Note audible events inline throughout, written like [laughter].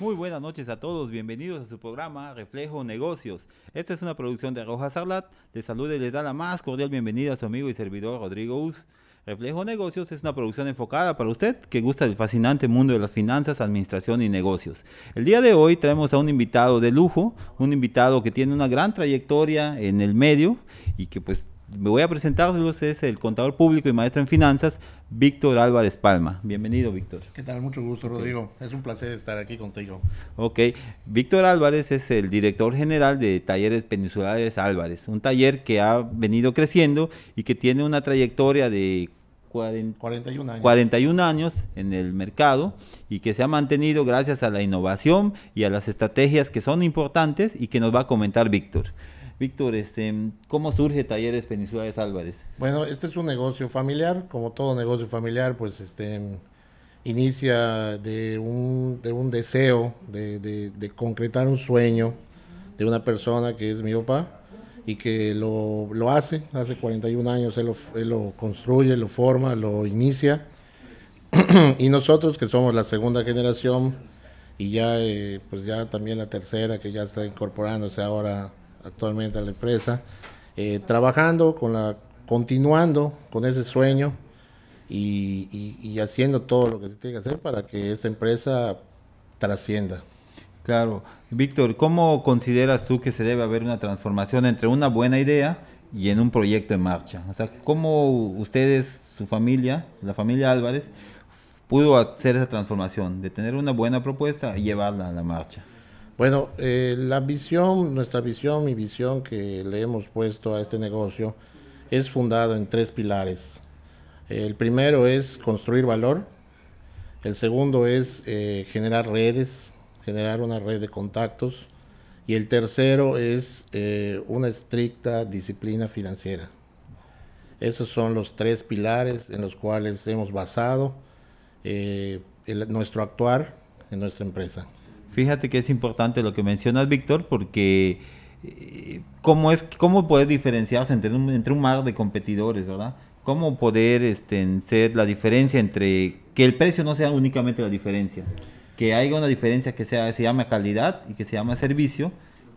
Muy buenas noches a todos, bienvenidos a su programa Reflejo Negocios. Esta es una producción de Rojas Arlat. Les saluda y les da la más cordial bienvenida a su amigo y servidor Rodrigo Uz. Reflejo Negocios es una producción enfocada para usted que gusta el fascinante mundo de las finanzas, administración y negocios. El día de hoy traemos a un invitado de lujo, un invitado que tiene una gran trayectoria en el medio y que pues me voy a presentar, es el contador público y maestro en finanzas, Víctor Álvarez Palma. Bienvenido, Víctor. ¿Qué tal? Mucho gusto, Rodrigo. Es un placer estar aquí contigo. Ok. Víctor Álvarez es el director general de Talleres Peninsulares Álvarez, un taller que ha venido creciendo y que tiene una trayectoria de 41, 41 años en el mercado y que se ha mantenido gracias a la innovación y a las estrategias que son importantes y que nos va a comentar Víctor. Víctor, este, ¿cómo surge Talleres Peninsulares Álvarez? Bueno, este es un negocio familiar, como todo negocio familiar, pues este inicia de un, deseo de, concretar un sueño de una persona que es mi papá y que lo, hace, hace 41 años él lo, construye, lo forma, lo inicia. [clears throat] y nosotros que somos la segunda generación y ya eh, pues ya también la tercera que ya está incorporándose ahora actualmente a la empresa, eh, trabajando con la, continuando con ese sueño y, y haciendo todo lo que se tiene que hacer para que esta empresa trascienda. Claro. Víctor, ¿cómo consideras tú que se debe haber una transformación entre una buena idea y en un proyecto en marcha? O sea, ¿cómo ustedes, su familia, la familia Álvarez, pudo hacer esa transformación de tener una buena propuesta y llevarla a la marcha? Bueno, eh, la visión, nuestra visión, mi visión que le hemos puesto a este negocio es fundada en tres pilares. El primero es construir valor, el segundo es eh, generar redes, generar una red de contactos y el tercero es eh, una estricta disciplina financiera. Esos son los tres pilares en los cuales hemos basado nuestro actuar en nuestra empresa. Fíjate que es importante lo que mencionas, Víctor, porque eh, cómo es cómo poder diferenciarse entre un, entre un mar de competidores, ¿verdad? Cómo poder este, ser la diferencia entre que el precio no sea únicamente la diferencia, que haya una diferencia que sea, se llama calidad y que se llama servicio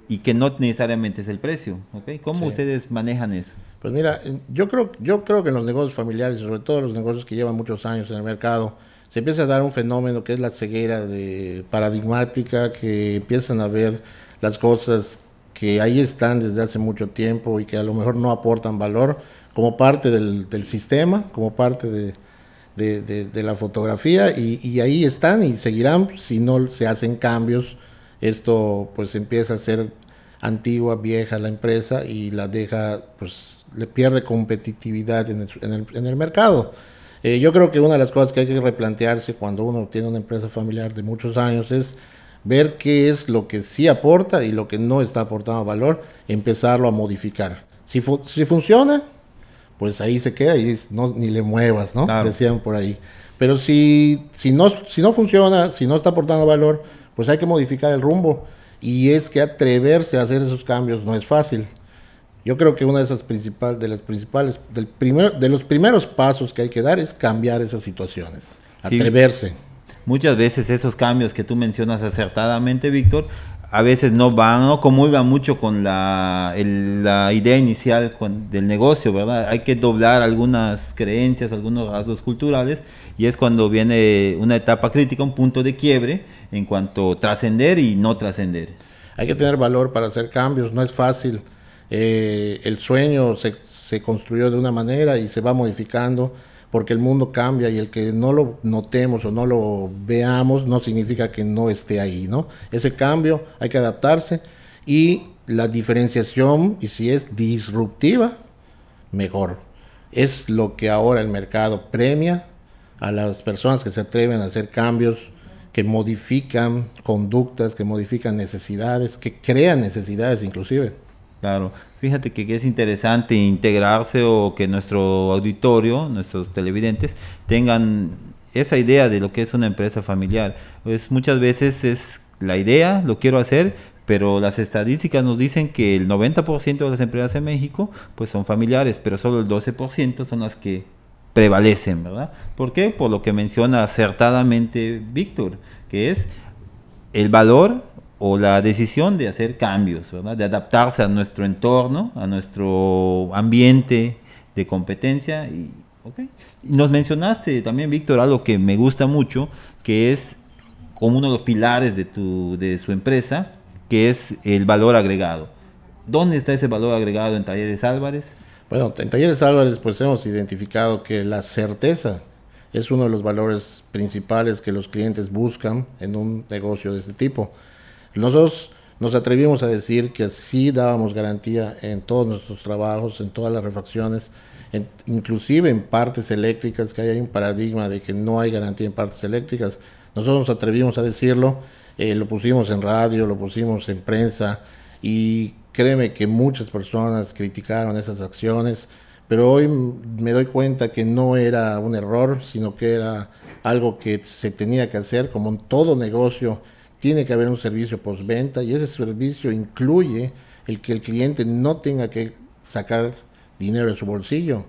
y que no necesariamente es el precio, ¿ok? ¿Cómo ustedes manejan eso? Pues mira, yo creo, yo creo que en los negocios familiares, sobre todo los negocios que llevan muchos años en el mercado, se empieza a dar un fenómeno que es la ceguera de paradigmática, que empiezan a ver las cosas que ahí están desde hace mucho tiempo y que a lo mejor no aportan valor como parte del, sistema, como parte de, de, la fotografía y, ahí están y seguirán si no se hacen cambios. Esto pues empieza a ser antigua, vieja la empresa y la deja, pues le pierde competitividad en en el mercado. Eh, yo creo que una de las cosas que hay que replantearse cuando uno tiene una empresa familiar de muchos años es ver qué es lo que sí aporta y lo que no está aportando valor, empezarlo a modificar. Si, funciona, pues ahí se queda y no, ni le muevas, ¿no? Decían por ahí. Pero si, si, no, si no funciona, si no está aportando valor, pues hay que modificar el rumbo. Y es que atreverse a hacer esos cambios no es fácil. Yo creo que una de esas principales, de las principales, del de los primeros pasos que hay que dar es cambiar esas situaciones, atreverse. Muchas veces esos cambios que tú mencionas acertadamente, Víctor, a veces no van, no comulgan mucho con la, idea inicial con, del negocio, ¿verdad? Hay que doblar algunas creencias, algunos rasgos culturales, y es cuando viene una etapa crítica, un punto de quiebre en cuanto a trascender y no trascender. Hay que tener valor para hacer cambios, no es fácil. Eh, el sueño se, se, construyó de una manera y se va modificando porque el mundo cambia y el que no lo notemos o no lo veamos no significa que no esté ahí, ¿no? Ese cambio hay que adaptarse y la diferenciación, y si es disruptiva, mejor. Es lo que ahora el mercado premia a las personas que se atreven a hacer cambios que modifican conductas, que modifican necesidades, que crean necesidades inclusive. Claro, fíjate que es interesante integrarse o que nuestro auditorio, nuestros televidentes, tengan esa idea de lo que es una empresa familiar. Pues muchas veces es la idea, lo quiero hacer, pero las estadísticas nos dicen que el 90% de las empresas en México pues son familiares, pero solo el 12% son las que prevalecen, ¿verdad? ¿Por qué? Por lo que menciona acertadamente Víctor, que es el valor o la decisión de hacer cambios, de adaptarse a nuestro entorno, a nuestro ambiente de competencia. Y, Nos mencionaste también, Víctor, algo que me gusta mucho, que es como uno de los pilares de, tu, de su empresa, que es el valor agregado. ¿Dónde está ese valor agregado en Talleres Álvarez? Bueno, en Talleres Álvarez pues hemos identificado que la certeza es uno de los valores principales que los clientes buscan en un negocio de este tipo. Nosotros nos atrevimos a decir que sí dábamos garantía en todos nuestros trabajos, en todas las refacciones, inclusive en partes eléctricas, que hay un paradigma de que no hay garantía en partes eléctricas. Nosotros nos atrevimos a decirlo, eh, lo pusimos en radio, lo pusimos en prensa y créeme que muchas personas criticaron esas acciones, pero hoy me doy cuenta que no era un error, sino que era algo que se tenía que hacer como en todo negocio tiene que haber un servicio postventa y ese servicio incluye el que el cliente no tenga que sacar dinero de su bolsillo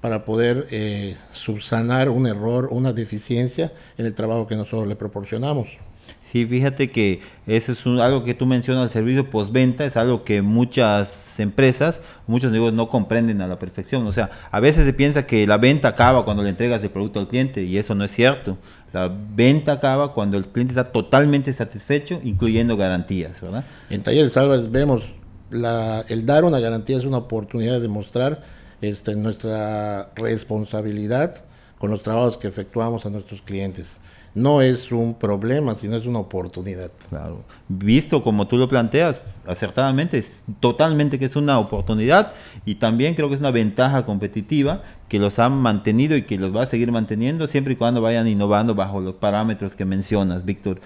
para poder eh, subsanar un error, una deficiencia en el trabajo que nosotros le proporcionamos. Sí, fíjate que eso es algo que tú mencionas, el servicio postventa es algo que muchas empresas, muchos negocios no comprenden a la perfección. O sea, a veces se piensa que la venta acaba cuando le entregas el producto al cliente y eso no es cierto. La venta acaba cuando el cliente está totalmente satisfecho, incluyendo garantías, ¿verdad? En Talleres Álvarez vemos la, el dar una garantía es una oportunidad de demostrar este, nuestra responsabilidad con los trabajos que efectuamos a nuestros clientes no es un problema, sino es una oportunidad. Claro. Visto como tú lo planteas, acertadamente, es totalmente que es una oportunidad y también creo que es una ventaja competitiva que los han mantenido y que los va a seguir manteniendo siempre y cuando vayan innovando bajo los parámetros que mencionas, Víctor.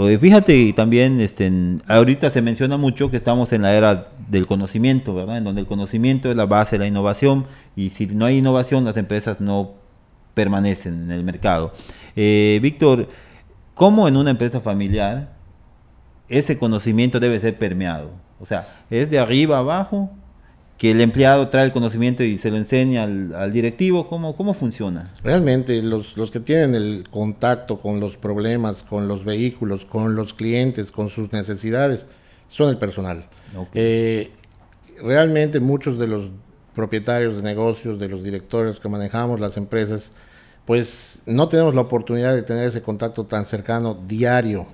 Eh, fíjate también, este, ahorita se menciona mucho que estamos en la era del conocimiento, ¿verdad? En donde el conocimiento es la base de la innovación y si no hay innovación las empresas no permanecen en el mercado. Eh, Víctor, ¿cómo en una empresa familiar ese conocimiento debe ser permeado? O sea, ¿es de arriba abajo? ¿Que el empleado trae el conocimiento y se lo enseña al, directivo? ¿Cómo, ¿Cómo funciona? Realmente, los, que tienen el contacto con los problemas, con los vehículos, con los clientes, con sus necesidades, son el personal. Eh, realmente muchos de los propietarios de negocios, de los directores que manejamos las empresas, pues no tenemos la oportunidad de tener ese contacto tan cercano diario.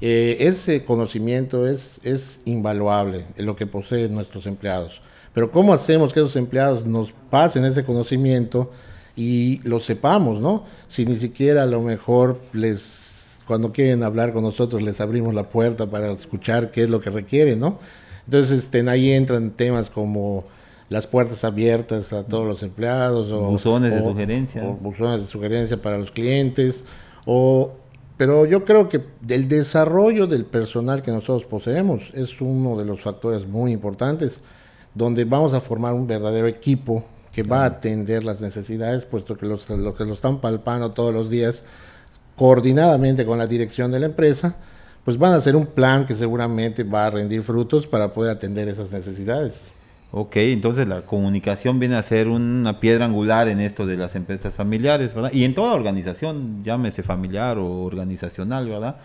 Eh, ese conocimiento es, es invaluable, lo que poseen nuestros empleados. Pero ¿cómo hacemos que esos empleados nos pasen ese conocimiento y lo sepamos, ¿no? Si ni siquiera a lo mejor les, cuando quieren hablar con nosotros, les abrimos la puerta para escuchar qué es lo que requieren, ¿no? Entonces, este, ahí entran temas como las puertas abiertas a todos los empleados o buzones de sugerencia o buzones de sugerencia para los clientes o pero yo creo que el desarrollo del personal que nosotros poseemos es uno de los factores muy importantes donde vamos a formar un verdadero equipo que va a atender las necesidades puesto que los, los que lo están palpando todos los días coordinadamente con la dirección de la empresa pues van a hacer un plan que seguramente va a rendir frutos para poder atender esas necesidades. Ok, entonces la comunicación viene a ser una piedra angular en esto de las empresas familiares, ¿verdad? Y en toda organización, llámese familiar o organizacional, ¿verdad?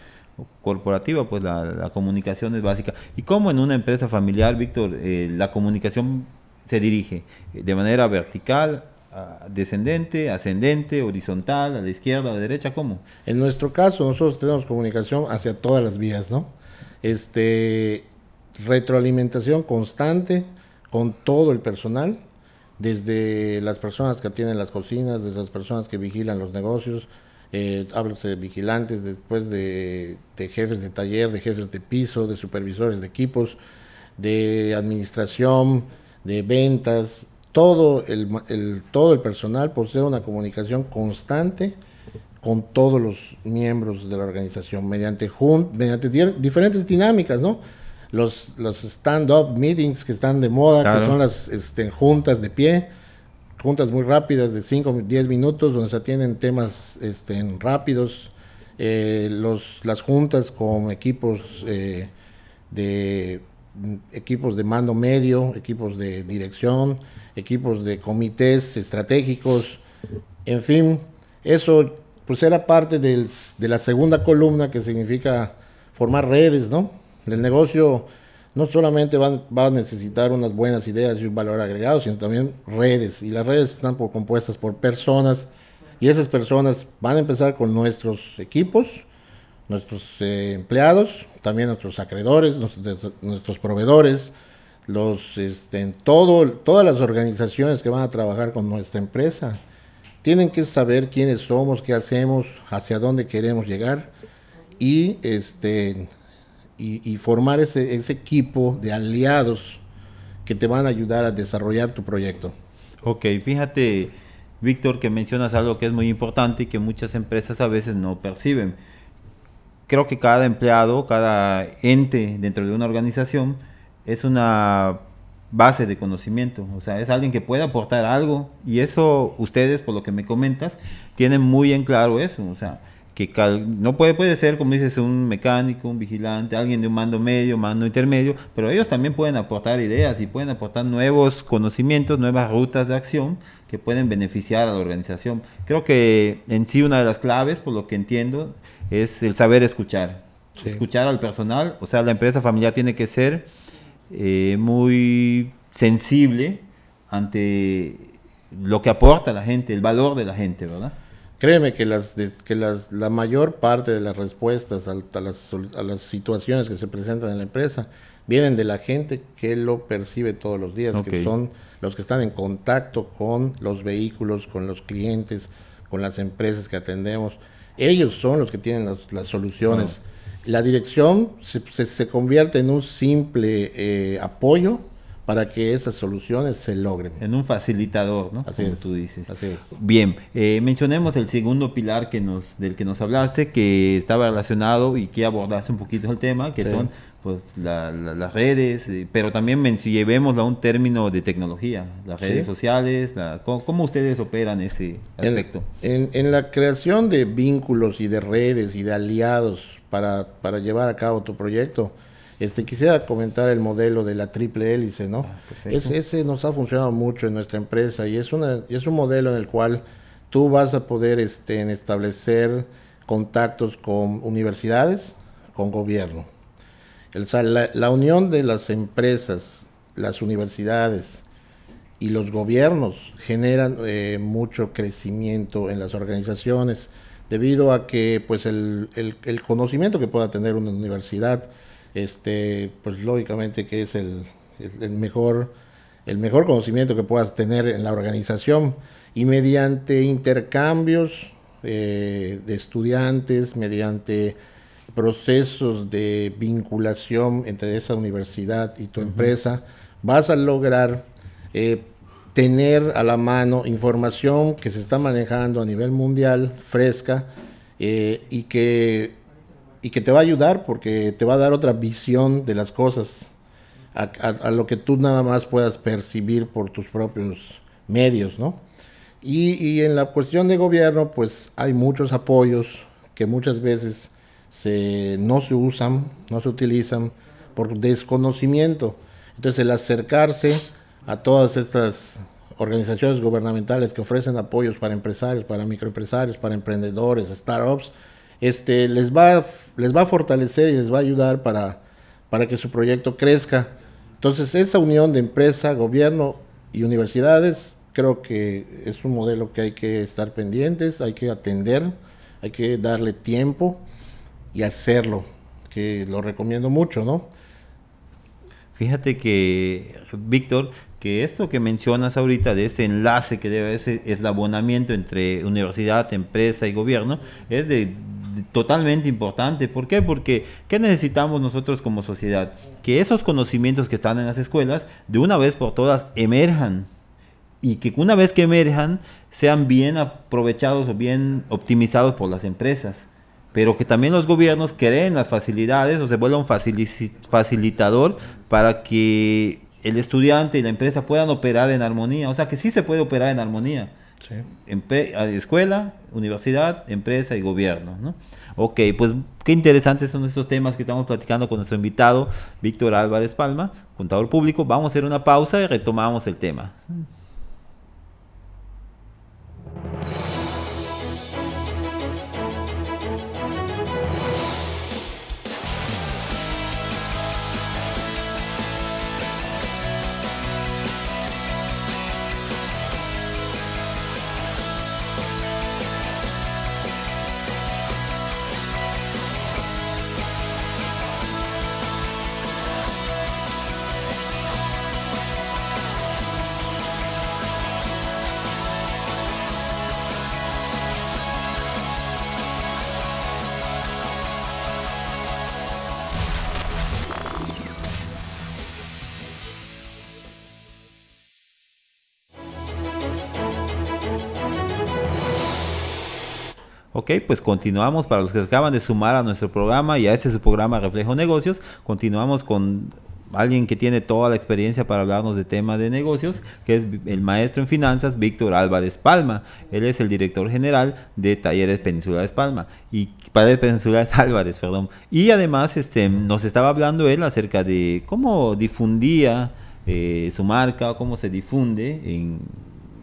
corporativa, pues la, comunicación es básica. ¿Y cómo en una empresa familiar, Víctor, eh, la comunicación se dirige? ¿De manera vertical, descendente, ascendente, horizontal, a la izquierda, a la derecha? ¿Cómo? En nuestro caso, nosotros tenemos comunicación hacia todas las vías, ¿no? Este, retroalimentación constante con todo el personal, desde las personas que atienden las cocinas, desde las personas que vigilan los negocios, eh, de vigilantes, después de, jefes de taller, de jefes de piso, de supervisores de equipos, de administración, de ventas, todo el, todo el personal posee una comunicación constante con todos los miembros de la organización mediante, mediante diferentes dinámicas, ¿no? los, los stand-up meetings que están de moda, que son las este, juntas de pie, juntas muy rápidas de 5, 10 minutos, donde se atienden temas este, rápidos, eh, los, las juntas con equipos eh, de mm, equipos de mando medio, equipos de dirección, equipos de comités estratégicos, en fin, eso pues era parte de la segunda columna que significa formar redes, ¿no? El negocio no solamente va, a necesitar unas buenas ideas y un valor agregado, sino también redes. Y las redes están compuestas por personas y esas personas van a empezar con nuestros equipos, nuestros eh, empleados, también nuestros acreedores, nuestros, proveedores, los, este, todo, todas las organizaciones que van a trabajar con nuestra empresa. Tienen que saber quiénes somos, qué hacemos, hacia dónde queremos llegar y este, y, formar ese, ese, equipo de aliados que te van a ayudar a desarrollar tu proyecto. Ok, fíjate, Víctor, que mencionas algo que es muy importante y que muchas empresas a veces no perciben. Creo que cada empleado, cada ente dentro de una organización es una base de conocimiento, o sea, es alguien que puede aportar algo y eso ustedes, por lo que me comentas, tienen muy en claro eso, o sea, que no puede, puede ser, como dices, un mecánico, un vigilante, alguien de un mando medio, mando intermedio, pero ellos también pueden aportar ideas y pueden aportar nuevos conocimientos, nuevas rutas de acción que pueden beneficiar a la organización. Creo que en sí una de las claves, por lo que entiendo, es el saber escuchar. Escuchar al personal, o sea, la empresa familiar tiene que ser eh, muy sensible ante lo que aporta la gente, el valor de la gente, ¿verdad? Créeme que, las, que la mayor parte de las respuestas a, las, situaciones que se presentan en la empresa vienen de la gente que lo percibe todos los días, que son los que están en contacto con los vehículos, con los clientes, con las empresas que atendemos. Ellos son los que tienen las soluciones. La dirección se, se, convierte en un simple eh, apoyo para que esas soluciones se logren. En un facilitador, ¿no? Así es. tú dices. Así es. Bien, eh, mencionemos el segundo pilar que nos, del que nos hablaste, que estaba relacionado y que abordaste un poquito el tema, que son pues las redes, eh, pero también llevémoslo a un término de tecnología, las redes sociales, ¿cómo, ustedes operan ese aspecto? En, la creación de vínculos y de redes y de aliados para llevar a cabo tu proyecto, este, quisiera comentar el modelo de la triple hélice, ¿no? Ah, ese nos ha funcionado mucho en nuestra empresa y es, una, es un modelo en el cual tú vas a poder este, establecer contactos con universidades, con gobierno. la, unión de las empresas, las universidades y los gobiernos generan eh, mucho crecimiento en las organizaciones debido a que pues el conocimiento que pueda tener una universidad este, pues lógicamente que es el, mejor, el mejor conocimiento que puedas tener en la organización y mediante intercambios eh, de estudiantes, mediante procesos de vinculación entre esa universidad y tu empresa, vas a lograr eh, tener a la mano información que se está manejando a nivel mundial, fresca, eh, y que y que te va a ayudar porque te va a dar otra visión de las cosas, a, lo que tú nada más puedas percibir por tus propios medios, ¿no? Y, en la cuestión de gobierno, pues hay muchos apoyos que muchas veces no se usan, no se utilizan por desconocimiento. Entonces el acercarse a todas estas organizaciones gubernamentales que ofrecen apoyos para empresarios, para microempresarios, para emprendedores, startups, este, les, va, les va a fortalecer y les va a ayudar para, para que su proyecto crezca. Entonces, esa unión de empresa, gobierno y universidades, creo que es un modelo que hay que estar pendientes, hay que atender, hay que darle tiempo y hacerlo, que lo recomiendo mucho, ¿no? Fíjate que, Víctor, que esto que mencionas ahorita, de ese enlace que debe, ese eslabonamiento entre universidad, empresa y gobierno, es de totalmente importante. ¿Por qué? Porque ¿qué necesitamos nosotros como sociedad? Que esos conocimientos que están en las escuelas de una vez por todas emerjan y que una vez que emerjan sean bien aprovechados o bien optimizados por las empresas. Pero que también los gobiernos creen las facilidades o se vuelva un facilitador para que el estudiante y la empresa puedan operar en armonía. O sea, que sí se puede operar en armonía Sí. escuela, universidad, empresa y gobierno. ¿no? Ok, pues qué interesantes son estos temas que estamos platicando con nuestro invitado, Víctor Álvarez Palma, contador público. Vamos a hacer una pausa y retomamos el tema. Ok, pues continuamos para los que acaban de sumar a nuestro programa y a este su programa Reflejo Negocios. Continuamos con alguien que tiene toda la experiencia para hablarnos de temas de negocios, que es el maestro en finanzas Víctor Álvarez Palma. Él es el director general de Talleres Peninsulares Palma y Padres Peninsulares Álvarez, perdón. Y además este, nos estaba hablando él acerca de cómo difundía eh, su marca, cómo se difunde en,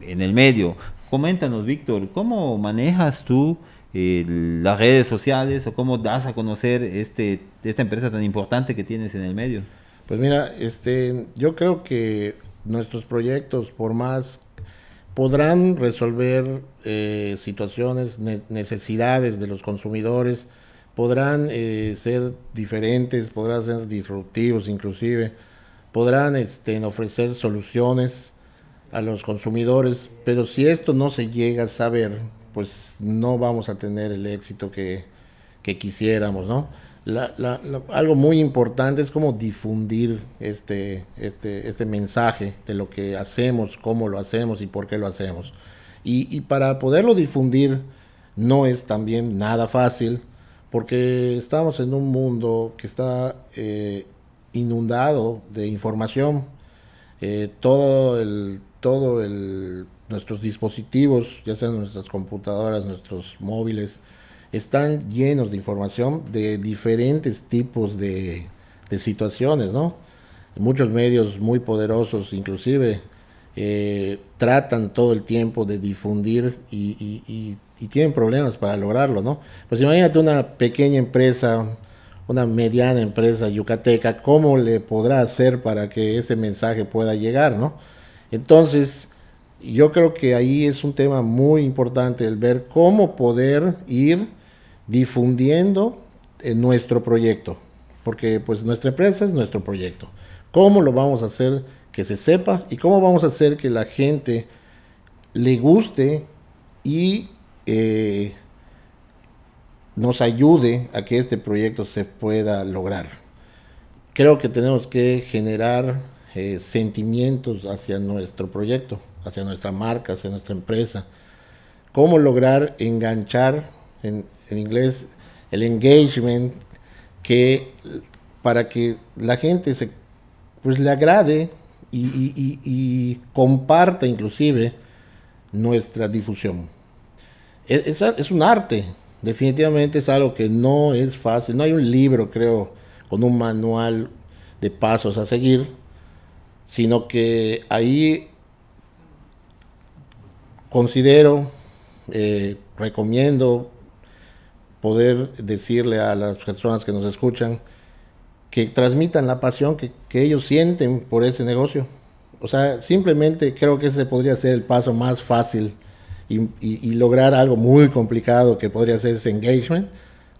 en el medio. Coméntanos, Víctor, ¿cómo manejas tú? las redes sociales o cómo das a conocer este, esta empresa tan importante que tienes en el medio? Pues mira, este, yo creo que nuestros proyectos, por más podrán resolver eh, situaciones, necesidades de los consumidores, podrán eh, ser diferentes, podrán ser disruptivos inclusive, podrán este, ofrecer soluciones a los consumidores, pero si esto no se llega a saber, pues no vamos a tener el éxito que, quisiéramos, ¿no? algo muy importante es como difundir este, este, este mensaje de lo que hacemos, cómo lo hacemos y por qué lo hacemos. Y, para poderlo difundir no es también nada fácil, porque estamos en un mundo que está eh, inundado de información. Eh, todo el, todo el nuestros dispositivos, ya sean nuestras computadoras, nuestros móviles, están llenos de información de diferentes tipos de, situaciones, ¿no? Muchos medios muy poderosos inclusive eh, tratan todo el tiempo de difundir y, y, tienen problemas para lograrlo, ¿no? Pues imagínate una pequeña empresa, una mediana empresa yucateca, ¿cómo le podrá hacer para que ese mensaje pueda llegar, ¿no? Entonces, yo creo que ahí es un tema muy importante el ver cómo poder ir difundiendo eh, nuestro proyecto, porque pues nuestra empresa es nuestro proyecto. ¿Cómo lo vamos a hacer que se sepa y cómo vamos a hacer que la gente le guste y eh, nos ayude a que este proyecto se pueda lograr? Creo que tenemos que generar eh, sentimientos hacia nuestro proyecto hacia nuestra marca, hacia nuestra empresa. Cómo lograr enganchar, en, inglés, el engagement, que para que la gente se, pues, le agrade y, comparta inclusive nuestra difusión. E, es, es, un arte, definitivamente es algo que no es fácil. No hay un libro, creo, con un manual de pasos a seguir, sino que ahí considero, eh, recomiendo poder decirle a las personas que nos escuchan que transmitan la pasión que, ellos sienten por ese negocio. O sea, simplemente creo que ese podría ser el paso más fácil y, lograr algo muy complicado que podría ser ese engagement.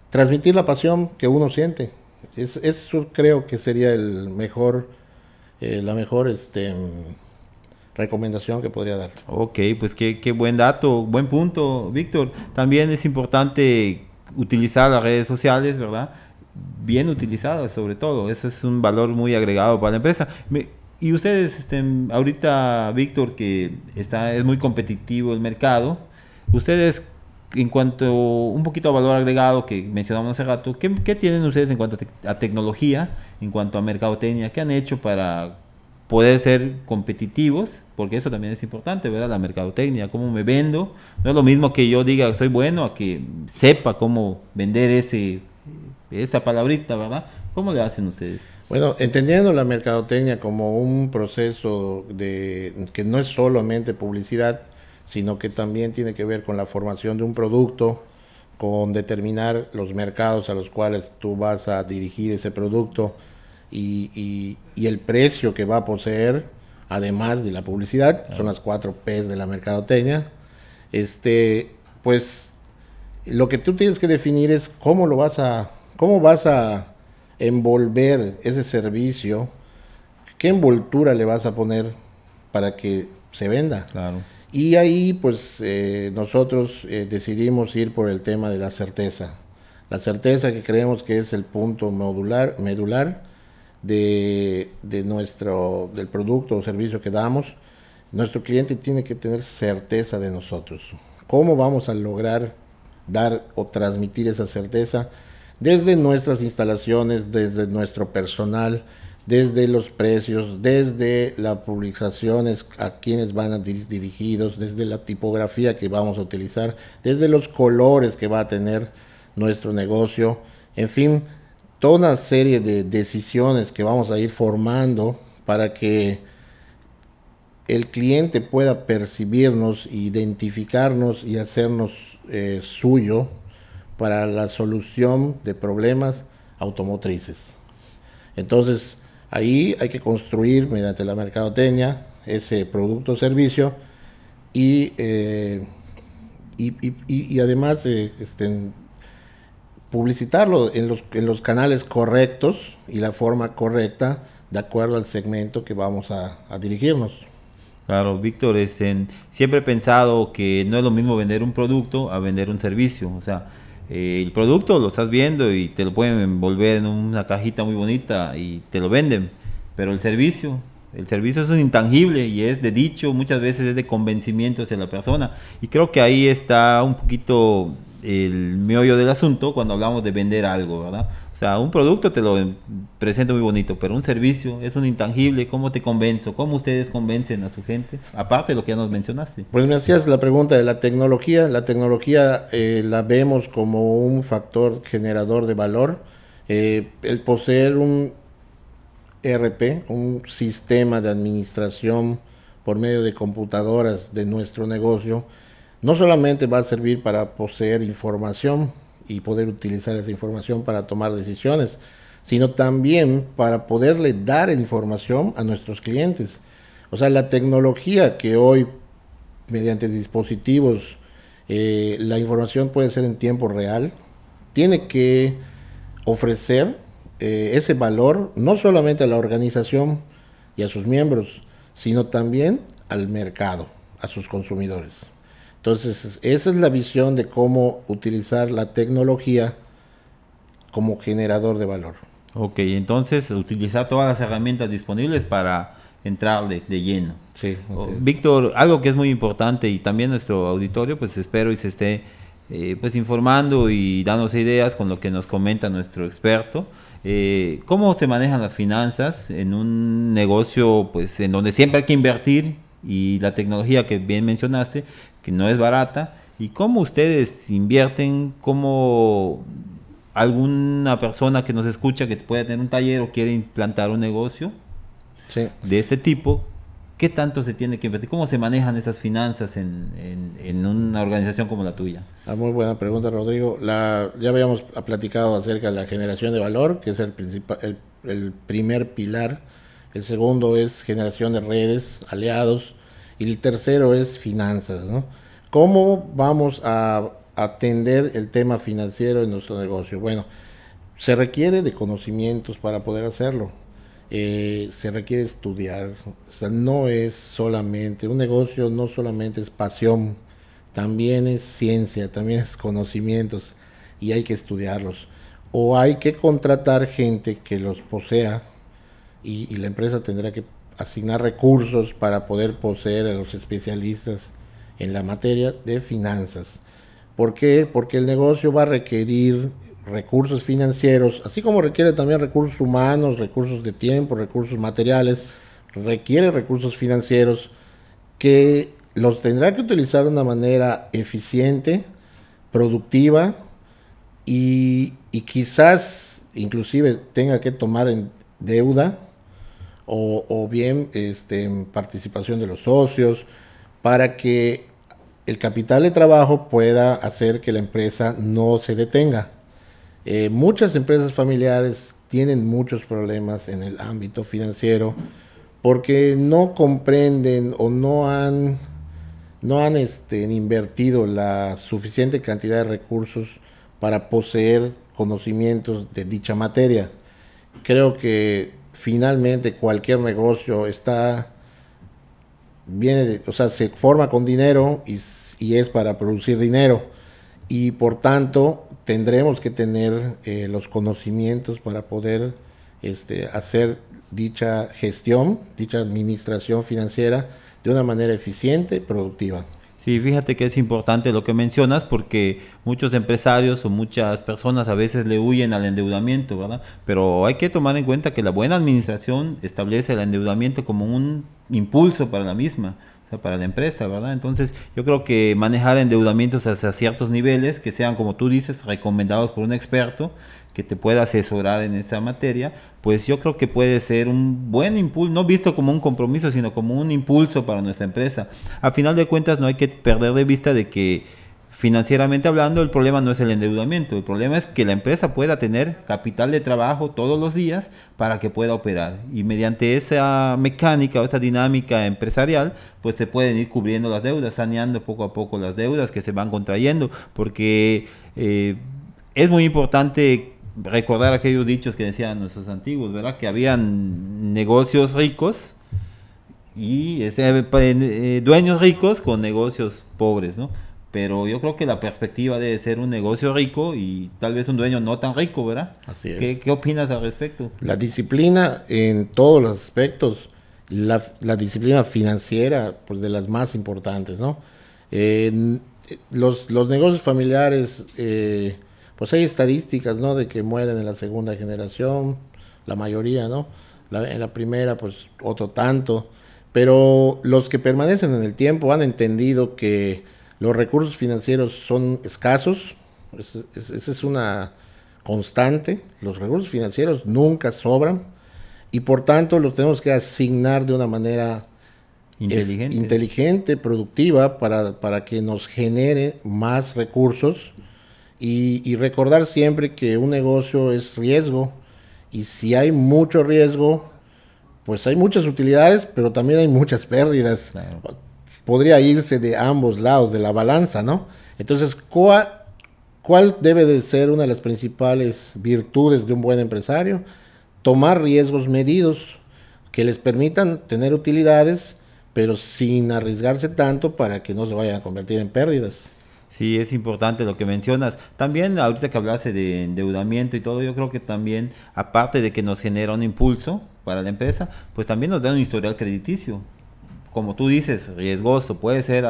Transmitir la pasión que uno siente. Es, eso creo que sería el mejor, eh, la mejor, este, recomendación que podría dar. Ok, pues qué, buen dato, buen punto, Víctor. También es importante utilizar las redes sociales, ¿verdad? Bien utilizadas, sobre todo. Ese es un valor muy agregado para la empresa. y ustedes, este, ahorita, Víctor, que está, es muy competitivo el mercado, ustedes, en cuanto un poquito a valor agregado que mencionamos hace rato, ¿qué, tienen ustedes en cuanto a, tecnología, en cuanto a mercadotecnia? ¿Qué han hecho para poder ser competitivos, porque eso también es importante, ver a La mercadotecnia, cómo me vendo. No es lo mismo que yo diga que soy bueno a que sepa cómo vender ese, esa palabrita, ¿verdad? ¿Cómo le hacen ustedes? Bueno, entendiendo la mercadotecnia como un proceso de que no es solamente publicidad, sino que también tiene que ver con la formación de un producto, con determinar los mercados a los cuales tú vas a dirigir ese producto, y, el precio que va a poseer, además de la publicidad, son las cuatro P's de la mercadotecnia, este, pues lo que tú tienes que definir es cómo lo vas a, cómo vas a envolver ese servicio, qué envoltura le vas a poner para que se venda. Claro. Y ahí pues eh, nosotros eh, decidimos ir por el tema de la certeza. La certeza que creemos que es el punto medular de, nuestro, del producto o servicio que damos, nuestro cliente tiene que tener certeza de nosotros. ¿Cómo vamos a lograr dar o transmitir esa certeza? Desde nuestras instalaciones, desde nuestro personal, desde los precios, desde las publicaciones a quienes van a dirigidos, desde la tipografía que vamos a utilizar, desde los colores que va a tener nuestro negocio, en fin, toda una serie de decisiones que vamos a ir formando para que el cliente pueda percibirnos, identificarnos y hacernos eh, suyo para la solución de problemas automotrices. Entonces, ahí hay que construir mediante la mercadotecnia ese producto o servicio y, eh, y, además eh, este, publicitarlo en los, en los canales correctos y la forma correcta de acuerdo al segmento que vamos a, dirigirnos. Claro, Víctor, este, siempre he pensado que no es lo mismo vender un producto a vender un servicio. O sea, eh, el producto lo estás viendo y te lo pueden envolver en una cajita muy bonita y te lo venden, pero el servicio, el servicio es un intangible y es de dicho, muchas veces es de convencimiento hacia la persona. Y creo que ahí está un poquito el meollo del asunto cuando hablamos de vender algo, ¿verdad? O sea, un producto te lo presento muy bonito, pero un servicio es un intangible, ¿cómo te convenzo? ¿Cómo ustedes convencen a su gente? Aparte de lo que ya nos mencionaste. Pues me hacías la pregunta de la tecnología. La tecnología eh, la vemos como un factor generador de valor. Eh, el poseer un e RP, un sistema de administración por medio de computadoras de nuestro negocio, no solamente va a servir para poseer información y poder utilizar esa información para tomar decisiones, sino también para poderle dar información a nuestros clientes. O sea, la tecnología que hoy, mediante dispositivos, eh, la información puede ser en tiempo real, tiene que ofrecer eh, ese valor no solamente a la organización y a sus miembros, sino también al mercado, a sus consumidores. Entonces, esa es la visión de cómo utilizar la tecnología como generador de valor. Ok, entonces utilizar todas las herramientas disponibles para entrar de, lleno. Sí. Oh, Víctor, algo que es muy importante y también nuestro auditorio, pues espero y se esté eh, pues informando y dándose ideas con lo que nos comenta nuestro experto. Eh, ¿Cómo se manejan las finanzas en un negocio pues en donde siempre hay que invertir y la tecnología que bien mencionaste, que no es barata, y cómo ustedes invierten, cómo alguna persona que nos escucha que puede tener un taller o quiere implantar un negocio de este tipo, ¿qué tanto se tiene que invertir? ¿Cómo se manejan esas finanzas en, en, una organización como la tuya? Ah, muy buena pregunta, Rodrigo. La, ya habíamos platicado acerca de la generación de valor, que es el, principal el primer pilar el segundo es generación de redes, aliados, y el tercero es finanzas. ¿Cómo vamos a atender el tema financiero en nuestro negocio? Bueno, se requiere de conocimientos para poder hacerlo. Eh, se requiere estudiar. O sea, no es solamente, un negocio no solamente es pasión, también es ciencia, también es conocimientos y hay que estudiarlos. O hay que contratar gente que los posea y, la empresa tendrá que asignar recursos para poder poseer a los especialistas en la materia de finanzas. ¿Por qué? Porque el negocio va a requerir recursos financieros, así como requiere también recursos humanos, recursos de tiempo, recursos materiales, requiere recursos financieros que los tendrá que utilizar de una manera eficiente, productiva y, y quizás inclusive tenga que tomar en deuda o, bien este, participación de los socios, para que el capital de trabajo pueda hacer que la empresa no se detenga. Eh, muchas empresas familiares tienen muchos problemas en el ámbito financiero porque no comprenden o no han, no han este, invertido la suficiente cantidad de recursos para poseer conocimientos de dicha materia. Creo que finalmente cualquier negocio está viene, se forma con dinero y, es para producir dinero. Y por tanto, tendremos que tener eh, los conocimientos para poder este, hacer dicha gestión, dicha administración financiera de una manera eficiente, y productiva. Sí, fíjate que es importante lo que mencionas porque muchos empresarios o muchas personas a veces le huyen al endeudamiento, ¿verdad? Pero hay que tomar en cuenta que la buena administración establece el endeudamiento como un impulso para la misma para la empresa, ¿verdad? Entonces, yo creo que manejar endeudamientos hacia ciertos niveles que sean, como tú dices, recomendados por un experto que te pueda asesorar en esa materia, pues yo creo que puede ser un buen impulso, no visto como un compromiso, sino como un impulso para nuestra empresa. A final de cuentas no hay que perder de vista de que financieramente hablando el problema no es el endeudamiento, el problema es que la empresa pueda tener capital de trabajo todos los días para que pueda operar. Y mediante esa mecánica o esa dinámica empresarial, pues se pueden ir cubriendo las deudas, saneando poco a poco las deudas que se van contrayendo, porque... Eh, es muy importante recordar aquellos dichos que decían nuestros antiguos, ¿verdad? Que habían negocios ricos y este, eh, eh, dueños ricos con negocios pobres, ¿no? Pero yo creo que la perspectiva de ser un negocio rico y tal vez un dueño no tan rico, ¿verdad? Así es. ¿Qué, opinas al respecto? La disciplina en todos los aspectos, la, disciplina financiera, pues de las más importantes, ¿no? Eh, los, negocios familiares pues hay estadísticas, ¿no? De que mueren en la segunda generación, la mayoría, ¿no? en la primera, pues otro tanto. Pero los que permanecen en el tiempo han entendido que los recursos financieros son escasos. Esa es, una constante. Los recursos financieros nunca sobran y por tanto los tenemos que asignar de una manera inteligente, inteligente productiva, para, para, que nos genere más recursos y, recordar siempre que un negocio es riesgo. Y si hay mucho riesgo, pues hay muchas utilidades, pero también hay muchas pérdidas. Podría irse de ambos lados, de la balanza, ¿no? Entonces, ¿cuál, ¿cuál debe de ser una de las principales virtudes de un buen empresario? Tomar riesgos medidos que les permitan tener utilidades, pero sin arriesgarse tanto para que no se vayan a convertir en pérdidas. Sí, es importante lo que mencionas. También ahorita que hablaste de endeudamiento y todo, yo creo que también, aparte de que nos genera un impulso para la empresa, pues también nos da un historial crediticio. Como tú dices, riesgoso, puede ser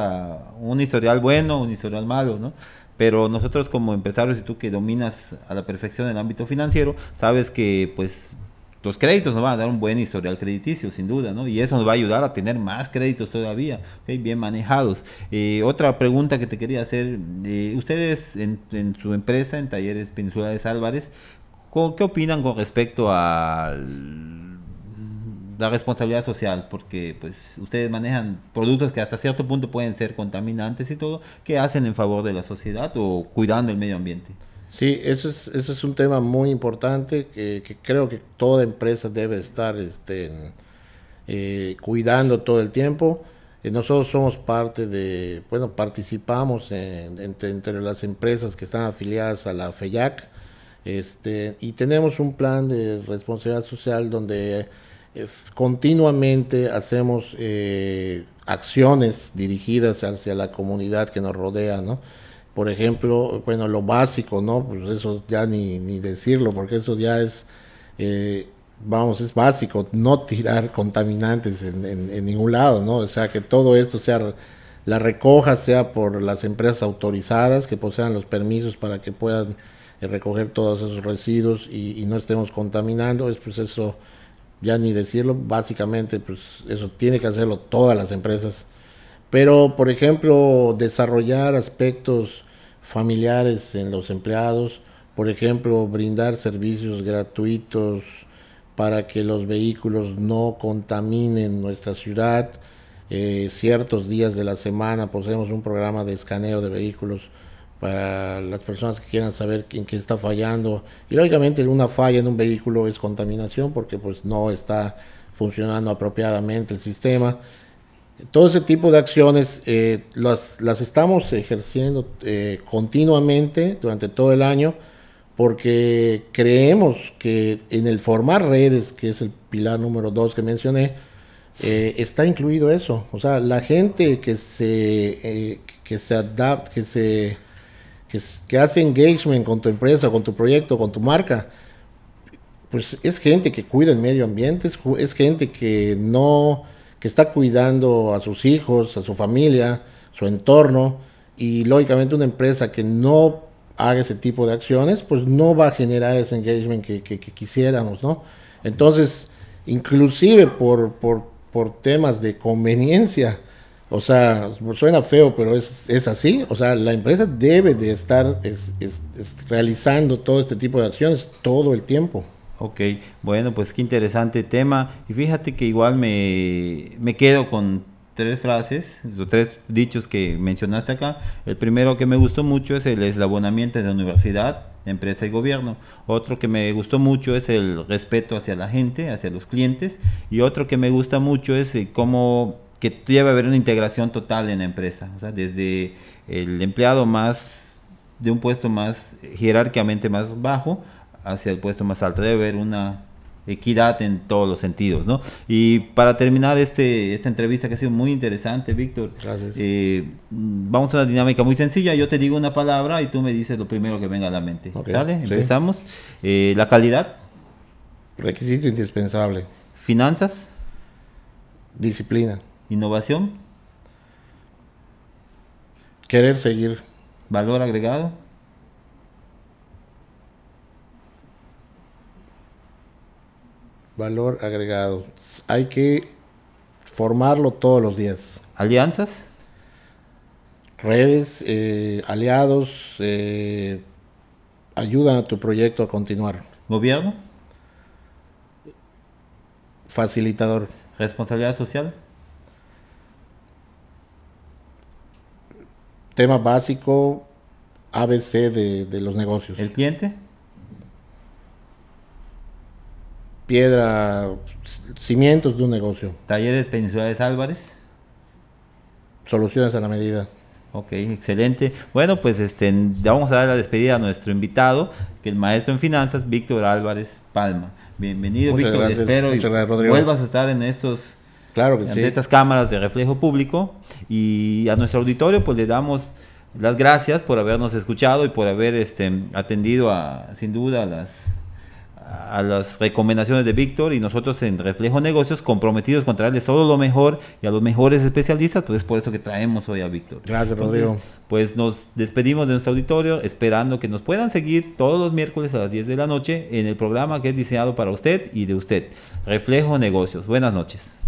un historial bueno, un historial malo, ¿no? pero nosotros como empresarios y tú que dominas a la perfección el ámbito financiero, sabes que pues los créditos nos van a dar un buen historial crediticio, sin duda, ¿no? Y eso nos va a ayudar a tener más créditos todavía, bien manejados. Eh, otra pregunta que te quería hacer, eh, ustedes en, en, su empresa, en Talleres Peninsulares Álvarez, ¿qué opinan con respecto a la responsabilidad social? Porque pues ustedes manejan productos que hasta cierto punto pueden ser contaminantes y todo, ¿qué hacen en favor de la sociedad o cuidando el medio ambiente? Sí, eso es, un tema muy importante que, creo que toda empresa debe estar este, eh, cuidando todo el tiempo. Eh, nosotros somos parte de, bueno, participamos entre, las empresas que están afiliadas a la FEYAC este, y tenemos un plan de responsabilidad social donde eh, continuamente hacemos acciones dirigidas hacia la comunidad que nos rodea, ¿no? por ejemplo, bueno, lo básico, ¿no? Pues eso ya ni, ni decirlo, porque eso ya es, eh, vamos, es básico, no tirar contaminantes en, en, ningún lado, ¿no? O sea, que todo esto sea, la recoja sea por las empresas autorizadas, que posean los permisos para que puedan eh, recoger todos esos residuos y, y no estemos contaminando, es pues eso ya ni decirlo, básicamente, pues eso tiene que hacerlo todas las empresas. Pero, por ejemplo, desarrollar aspectos familiares en los empleados, por ejemplo, brindar servicios gratuitos para que los vehículos no contaminen nuestra ciudad. Eh, ciertos días de la semana poseemos un programa de escaneo de vehículos para las personas que quieran saber en qué está fallando. Y lógicamente una falla en un vehículo es contaminación porque pues no está funcionando apropiadamente el sistema. Todo ese tipo de acciones eh, las, las, estamos ejerciendo eh, continuamente durante todo el año porque creemos que en el formar redes, que es el pilar número dos que mencioné, eh, está incluido eso. O sea, la gente que se, que se adapta, que se... Que, hace engagement con tu empresa, con tu proyecto, con tu marca, pues es gente que cuida el medio ambiente, es gente que no que está cuidando a sus hijos, a su familia, su entorno, y lógicamente una empresa que no haga ese tipo de acciones, pues no va a generar ese engagement que, que, que quisiéramos, ¿no? Entonces, inclusive por, por, temas de conveniencia, o sea, suena feo, pero es, así, o sea, la empresa debe de estar realizando todo este tipo de acciones todo el tiempo. Ok, bueno, pues qué interesante tema. Y fíjate que igual me, quedo con tres frases, los tres dichos que mencionaste acá. El primero que me gustó mucho es el eslabonamiento de la universidad, empresa y gobierno. Otro que me gustó mucho es el respeto hacia la gente, hacia los clientes. Y otro que me gusta mucho es eh, cómo que debe haber una integración total en la empresa, o sea, desde el empleado más de un puesto más jerárquicamente más bajo hacia el puesto más alto. Debe haber una equidad en todos los sentidos, ¿no? Y para terminar este, esta entrevista que ha sido muy interesante, Víctor, eh, vamos a una dinámica muy sencilla. Yo te digo una palabra y tú me dices lo primero que venga a la mente. ¿Sale? Empezamos. Eh, la calidad. Requisito indispensable. Finanzas. Disciplina. Innovación. Querer seguir. Valor agregado. Valor agregado. Hay que formarlo todos los días. ¿Alianzas? Redes, eh, aliados, eh, ayudan a tu proyecto a continuar. ¿Gobierno? Facilitador. ¿Responsabilidad social? Tema básico ABC de los negocios. ¿El cliente? piedra, cimientos de un negocio. Talleres Peninsulares Álvarez. Soluciones a la medida. Ok, excelente. Bueno, pues este, vamos a dar la despedida a nuestro invitado, que el maestro en finanzas, Víctor Álvarez Palma. Bienvenido, Víctor. espero y vuelvas a estar en estos claro que estas cámaras de reflejo público y a nuestro auditorio pues le damos las gracias por habernos escuchado y por haber este, atendido a, sin duda a las a las recomendaciones de Víctor y nosotros en Reflejo Negocios comprometidos con traerles solo lo mejor y a los mejores especialistas, pues es por eso que traemos hoy a Víctor. Gracias, Rodrigo. Pues nos despedimos de nuestro auditorio esperando que nos puedan seguir todos los miércoles a las 10 de la noche en el programa que es diseñado para usted y de usted, Reflejo Negocios. Buenas noches.